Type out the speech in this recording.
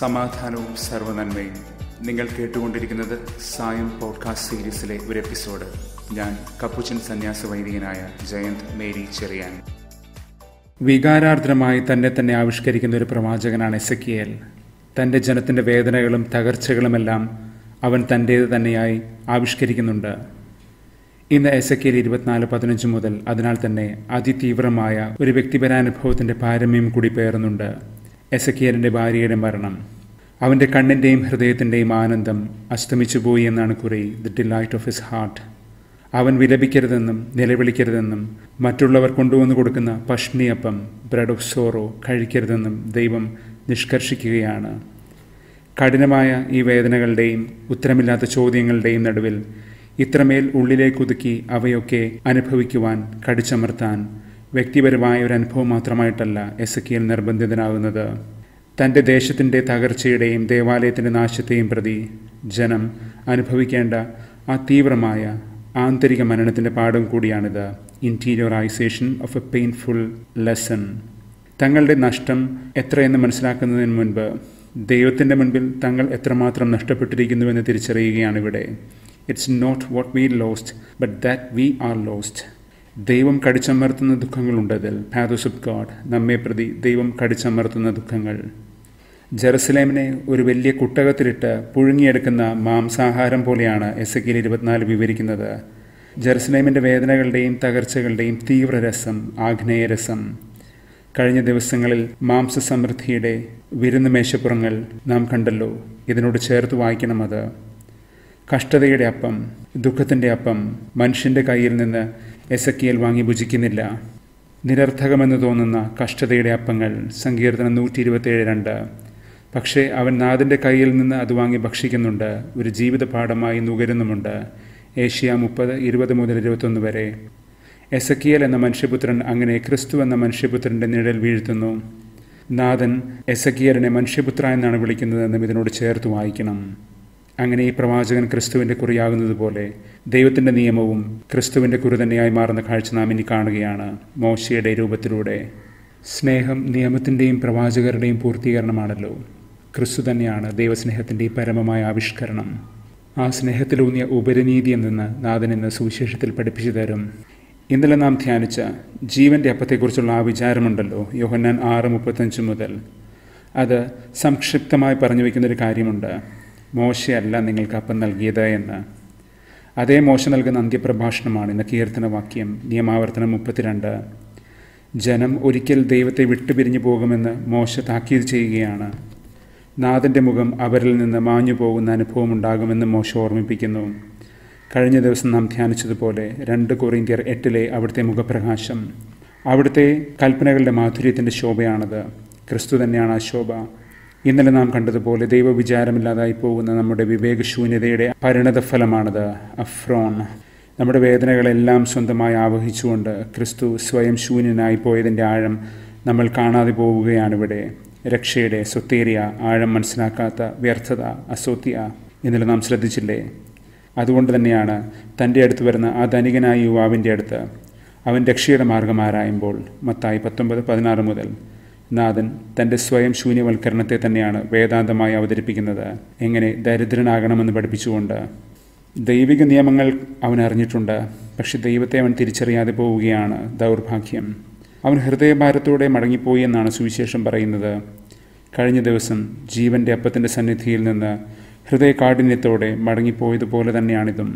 സമാധാനവും സർവനന്മയും നിങ്ങൾ കേട്ടുകൊണ്ടിരിക്കുന്നത് സായം പോഡ്കാസ്റ്റ് സീരീസിലെ ഒരു എപ്പിസോഡ് ഞാൻ കപ്പുച്ചൻ സന്യാസ വൈദികനായ ജയന്ത് മേരി ചെറിയാൻ വികാരാർദ്രമായി തന്നെ തന്നെ ആവിഷ്കരിക്കുന്ന ഒരു പ്രവാചകനാണ് എസക്കിയേൽ തൻ്റെ ജനത്തിൻ്റെ വേദനകളും തകർച്ചകളുമെല്ലാം അവൻ തൻ്റേത് തന്നെയായി ആവിഷ്കരിക്കുന്നുണ്ട് ഇന്ന് എസക്കിയൽ ഇരുപത്തിനാല് പതിനഞ്ച് മുതൽ അതിനാൽ തന്നെ അതിതീവ്രമായ ഒരു വ്യക്തിപരാനുഭവത്തിൻ്റെ പാരമ്യം കൂടി പേറുന്നുണ്ട് എസക്കിയലിൻ്റെ ഭാര്യയുടെ മരണം അവൻ്റെ കണ്ണിൻ്റെയും ഹൃദയത്തിൻ്റെയും ആനന്ദം അസ്തമിച്ചു പോയി എന്നാണ് കുറേ the delight of his heart അവൻ വിലപിക്കരുതെന്നും നിലവിളിക്കരുതെന്നും മറ്റുള്ളവർ കൊണ്ടുവന്നു കൊടുക്കുന്ന പഷ്ണിയപ്പം ബ്രെഡ് ഓഫ് സോറോ കഴിക്കരുതെന്നും ദൈവം നിഷ്കർഷിക്കുകയാണ് കഠിനമായ ഈ വേദനകളുടെയും ഉത്തരമില്ലാത്ത ചോദ്യങ്ങളുടെയും നടുവിൽ ഇത്രമേൽ ഉള്ളിലേക്കൊതുക്കി അവയൊക്കെ അനുഭവിക്കുവാൻ കടിച്ചമർത്താൻ വ്യക്തിപരമായ ഒരു അനുഭവം മാത്രമായിട്ടല്ല എസ് നിർബന്ധിതനാകുന്നത് തൻ്റെ ദേശത്തിൻ്റെ തകർച്ചയുടെയും ദേവാലയത്തിൻ്റെ നാശത്തെയും പ്രതി ജനം അനുഭവിക്കേണ്ട ആ തീവ്രമായ ആന്തരിക മരണത്തിൻ്റെ പാഠം കൂടിയാണിത് interiorization of a painful lesson തങ്ങളുടെ നഷ്ടം എത്രയെന്ന് മനസ്സിലാക്കുന്നതിന് മുൻപ് ദൈവത്തിൻ്റെ മുൻപിൽ തങ്ങൾ എത്രമാത്രം നഷ്ടപ്പെട്ടിരിക്കുന്നുവെന്ന് തിരിച്ചറിയുകയാണ് ഇവിടെ it's not what we lost but that we are lost ദൈവം കടിച്ചമർത്തുന്ന ദുഃഖങ്ങളുണ്ടതിൽ ഫാദോസ് ഓഫ് ഗാഡ് നമ്മെ പ്രതി ദൈവം കടിച്ചമർത്തുന്ന ദുഃഖങ്ങൾ ജെറുസലേമിനെ ഒരു വലിയ കുട്ടകത്തിലിട്ട് പുഴുങ്ങിയെടുക്കുന്ന മാംസാഹാരം പോലെയാണ് കെ ഇരുപത്തിനാല് വിവരിക്കുന്നത് ജെറുസലേമിൻ്റെ വേദനകളുടെയും തകർച്ചകളുടെയും തീവ്രരസം ആഗ്നേയരസം കഴിഞ്ഞ ദിവസങ്ങളിൽ മാംസസമൃദ്ധിയുടെ വിരുന്ന് മേശപ്പുറങ്ങൾ നാം കണ്ടല്ലോ ഇതിനോട് ചേർത്ത് വായിക്കണം അത് കഷ്ടതയുടെ അപ്പം ദുഃഖത്തിൻ്റെ അപ്പം മനുഷ്യൻ്റെ കയ്യിൽ നിന്ന് എസക്കിയൽ വാങ്ങി ഭുജിക്കുന്നില്ല നിരർത്ഥകമെന്ന് തോന്നുന്ന കഷ്ടതയുടെ അപ്പങ്ങൾ സങ്കീർത്തനം നൂറ്റി ഇരുപത്തിയേഴ് രണ്ട് പക്ഷേ അവൻ നാഥൻ്റെ കയ്യിൽ നിന്ന് അത് വാങ്ങി ഭക്ഷിക്കുന്നുണ്ട് ഒരു ജീവിത പാഠമായി നുകരുന്നുമുണ്ട് ഏഷ്യ മുപ്പത് ഇരുപത് മുതൽ ഇരുപത്തൊന്ന് വരെ എസക്കിയൽ എന്ന മനുഷ്യപുത്രൻ അങ്ങനെ ക്രിസ്തു എന്ന മനുഷ്യപുത്രൻ്റെ നിഴൽ വീഴ്ത്തുന്നു നാഥൻ എസക്കിയലിനെ മനുഷ്യപുത്ര എന്നാണ് വിളിക്കുന്നതെന്നും ഇതിനോട് ചേർത്ത് വായിക്കണം അങ്ങനെ ഈ പ്രവാചകൻ ക്രിസ്തുവിൻ്റെ കുറിയാകുന്നത് പോലെ ദൈവത്തിൻ്റെ നിയമവും ക്രിസ്തുവിൻ്റെ കുറി തന്നെയായി മാറുന്ന കാഴ്ച നാം ഇനി കാണുകയാണ് മോശയുടെ രൂപത്തിലൂടെ സ്നേഹം നിയമത്തിൻ്റെയും പ്രവാചകരുടെയും പൂർത്തീകരണമാണല്ലോ ക്രിസ്തു തന്നെയാണ് ദൈവസ്നേഹത്തിൻ്റെ പരമമായ ആവിഷ്കരണം ആ സ്നേഹത്തിലൂന്നിയ ഉപരിനീതിയിൽ നിന്ന് നാഥൻ എന്ന സുവിശേഷത്തിൽ പഠിപ്പിച്ചു തരും ഇന്നലെ നാം ധ്യാനിച്ച ജീവൻ്റെ അപ്പത്തെക്കുറിച്ചുള്ള ആ വിചാരമുണ്ടല്ലോ യോഹന്നാൻ ആറ് മുപ്പത്തഞ്ച് മുതൽ അത് സംക്ഷിപ്തമായി പറഞ്ഞു വയ്ക്കുന്നൊരു കാര്യമുണ്ട് മോശയല്ല നിങ്ങൾക്ക് അപ്പം നൽകിയത് എന്ന് അതേ മോശ നൽകുന്ന അന്ത്യപ്രഭാഷണമാണ് ഇന്ന് കീർത്തനവാക്യം നിയമാവർത്തനം മുപ്പത്തിരണ്ട് ജനം ഒരിക്കൽ ദൈവത്തെ വിട്ടുപിരിഞ്ഞു പോകുമെന്ന് മോശ താക്കീത് ചെയ്യുകയാണ് നാഥൻ്റെ മുഖം അവരിൽ നിന്ന് മാഞ്ഞു പോകുന്ന അനുഭവം ഉണ്ടാകുമെന്ന് ഓർമ്മിപ്പിക്കുന്നു കഴിഞ്ഞ ദിവസം നാം ധ്യാനിച്ചതുപോലെ രണ്ട് കൊറിന്ത്യർ എട്ടിലെ അവിടുത്തെ മുഖപ്രകാശം അവിടുത്തെ കൽപ്പനകളുടെ മാധുര്യത്തിൻ്റെ ശോഭയാണത് ക്രിസ്തു തന്നെയാണ് ആ ശോഭ ഇന്നലെ നാം കണ്ടതുപോലെ ദൈവവിചാരമില്ലാതായി പോകുന്ന നമ്മുടെ വിവേകശൂന്യതയുടെ പരിണതഫലമാണത് അഫ്രോൺ നമ്മുടെ വേദനകളെല്ലാം സ്വന്തമായി ആവഹിച്ചുകൊണ്ട് ക്രിസ്തു സ്വയം ശൂന്യനായി പോയതിൻ്റെ ആഴം നമ്മൾ കാണാതെ പോവുകയാണിവിടെ രക്ഷയുടെ സ്വത്തേറിയ ആഴം മനസ്സിലാക്കാത്ത വ്യർത്ഥത അസൂത്തിയ എന്നെല്ലാം നാം ശ്രദ്ധിച്ചില്ലേ അതുകൊണ്ട് തന്നെയാണ് തൻ്റെ അടുത്ത് വരുന്ന ആ ധനികനായ യുവാവിൻ്റെ അടുത്ത് അവൻ രക്ഷയുടെ മാർഗം ആരായുമ്പോൾ മത്തായി പത്തൊമ്പത് പതിനാറ് മുതൽ നാഥൻ തൻ്റെ സ്വയം ശൂന്യവൽക്കരണത്തെ തന്നെയാണ് വേദാന്തമായി അവതരിപ്പിക്കുന്നത് എങ്ങനെ ദരിദ്രനാകണമെന്ന് പഠിപ്പിച്ചുകൊണ്ട് ദൈവിക നിയമങ്ങൾ അവൻ അറിഞ്ഞിട്ടുണ്ട് പക്ഷെ ദൈവത്തെ അവൻ തിരിച്ചറിയാതെ പോവുകയാണ് ദൗർഭാഗ്യം അവൻ ഹൃദയഭാരത്തോടെ മടങ്ങിപ്പോയി എന്നാണ് സുവിശേഷം പറയുന്നത് കഴിഞ്ഞ ദിവസം ജീവൻ്റെ അപ്പത്തിൻ്റെ സന്നിധിയിൽ നിന്ന് ഹൃദയകാഠിന്യത്തോടെ മടങ്ങിപ്പോയതുപോലെ തന്നെയാണിതും